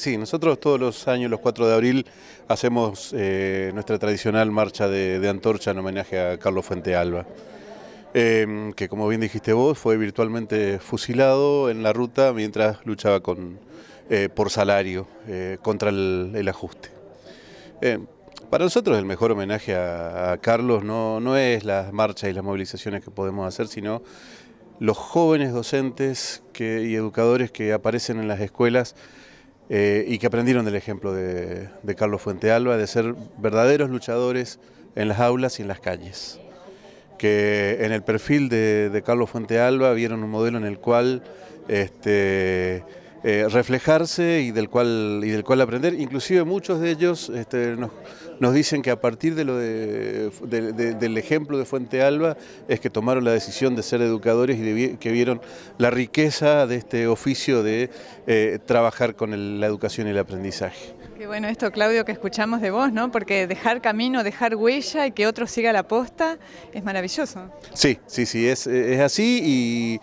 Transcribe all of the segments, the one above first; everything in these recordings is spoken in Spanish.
Sí, nosotros todos los años, los 4 de abril, hacemos eh, nuestra tradicional marcha de, antorcha en homenaje a Carlos Fuente Alba, em, que como bien dijiste vos, fue virtualmente fusilado en la ruta mientras luchaba con, eh, por salario eh, contra el, ajuste. Em, para nosotros el mejor homenaje a, Carlos no, es las marchas y las movilizaciones que podemos hacer, sino los jóvenes docentes y educadores que aparecen en las escuelas eh, y que aprendieron del ejemplo de, de Carlos Fuentealba, de ser verdaderos luchadores en las aulas y en las calles. Que en el perfil de, Carlos Fuentealba vieron un modelo en el cual este, eh, reflejarse y del cual y del cual aprender. Inclusive muchos de ellos este, nos, nos dicen que a partir de lo de, del ejemplo de Fuente Alba es que tomaron la decisión de ser educadores y que vieron la riqueza de este oficio de eh, trabajar con la educación y el aprendizaje. Qué bueno esto, Claudio, que escuchamos de vos, ¿no? Porque dejar camino, dejar huella y que otro siga la posta es maravilloso. Sí, sí, sí, es, es así y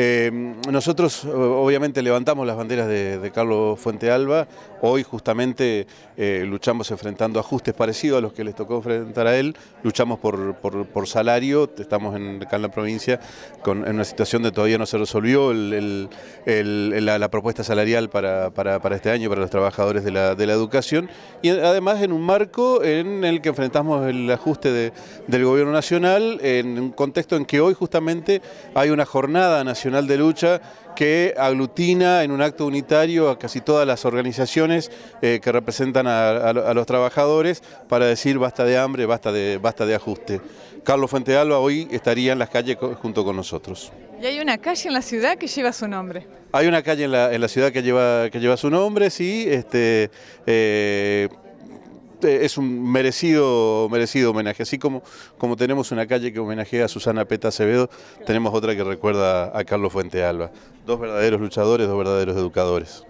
eh, nosotros eh, obviamente levantamos las banderas de, Carlos Fuente Alba, hoy justamente eh, luchamos enfrentando ajustes parecidos a los que les tocó enfrentar a él, luchamos por, salario, estamos en, acá en la provincia en una situación de todavía no se resolvió la, propuesta salarial para, este año para los trabajadores de la, educación y además en un marco en el que enfrentamos el ajuste del gobierno nacional en un contexto en que hoy justamente hay una jornada nacional de Lucha que aglutina en un acto unitario a casi todas las organizaciones eh, que representan a, los trabajadores para decir basta de hambre, basta de, basta de ajuste. Carlos Fuentealba hoy estaría en las calles junto con nosotros. Y hay una calle en la ciudad que lleva su nombre. Hay una calle en la, ciudad que lleva, que lleva su nombre, sí. Este, eh, es un merecido, merecido homenaje. Así como, como tenemos una calle que homenajea a Susana Peta Acevedo, tenemos otra que recuerda a Carlos Fuente Alba. Dos verdaderos luchadores, dos verdaderos educadores.